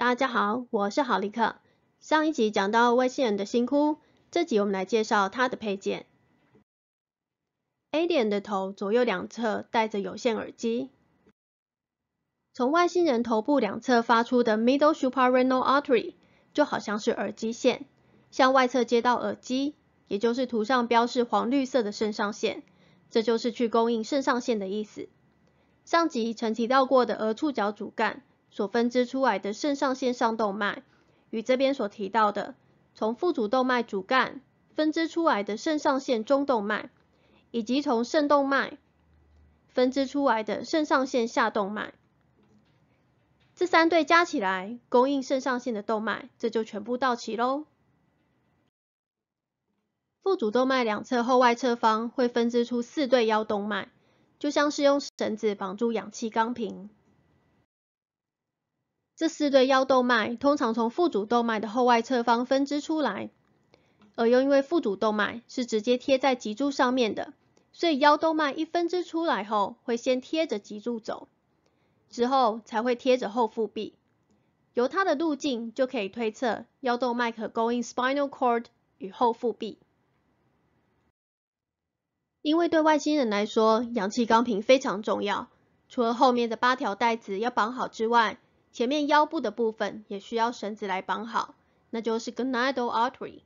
大家好，我是好利克。上一集讲到外星人的星苦，这集我们来介绍它的配件。a 点 n 的头左右两侧戴着有线耳机，从外星人头部两侧发出的 middle suprarenal artery 就好像是耳机线，向外侧接到耳机，也就是图上标示黄绿色的肾上腺，这就是去供应肾上腺的意思。上集曾提到过的额触角主干。所分支出来的肾上腺上动脉，与这边所提到的从副主动脉主干分支出来的肾上腺中动脉，以及从肾动脉分支出来的肾上腺下动脉，这三对加起来供应肾上腺的动脉，这就全部到齐喽。副主动脉两侧后外侧方会分支出四对腰动脉，就像是用绳子绑住氧气钢瓶。这四对腰动脉通常从腹主动脉的后外侧方分支出来，而又因为腹主动脉是直接贴在脊柱上面的，所以腰动脉一分支出来后，会先贴着脊柱走，之后才会贴着后腹壁。由它的路径就可以推测，腰动脉可供应 spinal cord 与后腹壁。因为对外星人来说，氧气钢瓶非常重要，除了后面的八条带子要绑好之外，前面腰部的部分也需要绳子来绑好，那就是 gonadal artery。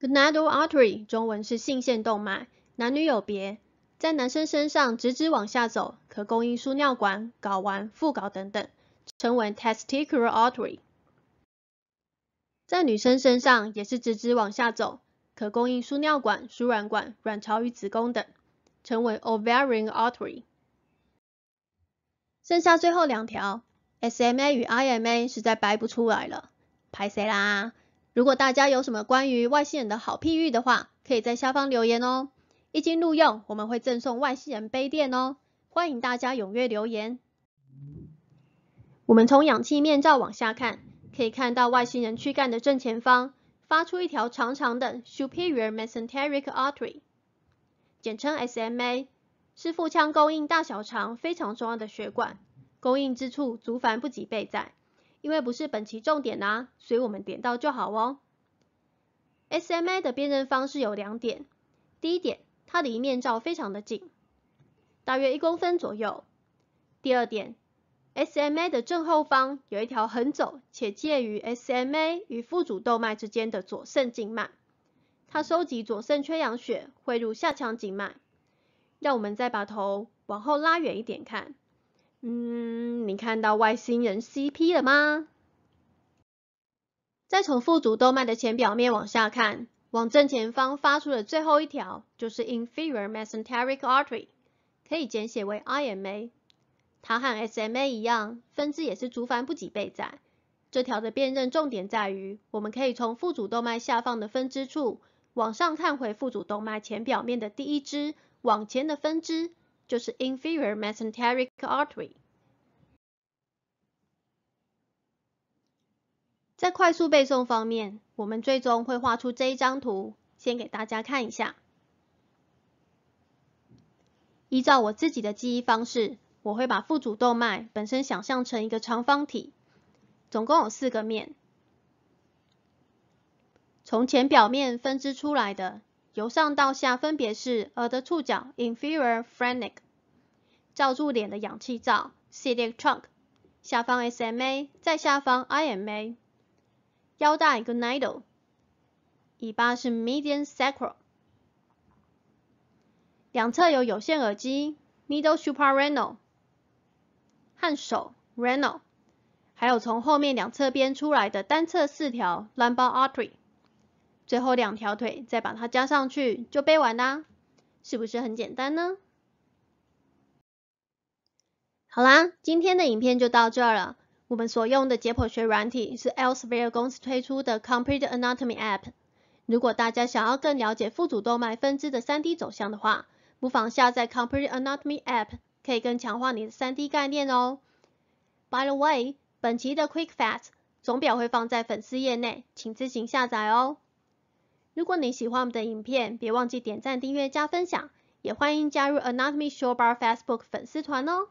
gonadal artery 中文是性腺动脉，男女有别，在男生身上直直往下走，可供应输尿管、睾丸、副睾等等，称为 testicular artery。在女生身上也是直直往下走，可供应输尿管、输卵管、卵巢与子宫等，称为 ovarian artery。剩下最后两条 SMA 与 IMA 实在掰不出来了，拍谁啦？如果大家有什么关于外星人的好譬喻的话，可以在下方留言哦，一经录用我们会赠送外星人杯垫哦，欢迎大家踊跃留言。我们从氧气面罩往下看，可以看到外星人躯干的正前方发出一条长长的 Superior Mesenteric Artery，简称 SMA。是腹腔供应大小肠非常重要的血管，供应之处足繁不及备载。因为不是本期重点啊，所以我们点到就好哦。SMA 的辨认方式有两点，第一点，它的一面罩非常的近，大约一公分左右。第二点，SMA 的正后方有一条横走且介于 SMA 与腹主动脉之间的左肾静脉，它收集左肾缺氧血汇入下腔静脉。让我们再把头往后拉远一点看，嗯，你看到外星人 CP 了吗？再从副主动脉的前表面往下看，往正前方发出的最后一条就是 inferior mesenteric artery，可以简写为 IMA。它和 SMA 一样，分支也是逐繁不及倍增。这条的辨认重点在于，我们可以从副主动脉下方的分支处往上看回副主动脉前表面的第一支。往前的分支就是 inferior mesenteric artery。在快速背诵方面，我们最终会画出这一张图，先给大家看一下。依照我自己的记忆方式，我会把腹主动脉本身想象成一个长方体，总共有四个面，从前表面分支出来的。由上到下分别是耳的触角 (inferior frenic)，罩住脸的氧气罩 (celiac trunk)，下方 SMA，在下方 IMA，腰带 (gonado)，尾巴是 median sacral，两侧有有线耳机 (middle suprarenal) 和手 (renal)，还有从后面两侧边出来的单侧四条 l a b o r a l artery)。最后两条腿再把它加上去，就背完啦，是不是很简单呢？好啦，今天的影片就到这儿了。我们所用的解剖学软体是 Elsevier 公司推出的 Complete Anatomy App。如果大家想要更了解腹主动脉分支的 3D 走向的话，不妨下载 Complete Anatomy App，可以更强化你的 3D 概念哦。By the way，本期的 Quick Facts 总表会放在粉丝页内，请自行下载哦。如果你喜欢我们的影片，别忘记点赞、订阅、加分享，也欢迎加入 Anatomy Show Bar Facebook 粉丝团哦。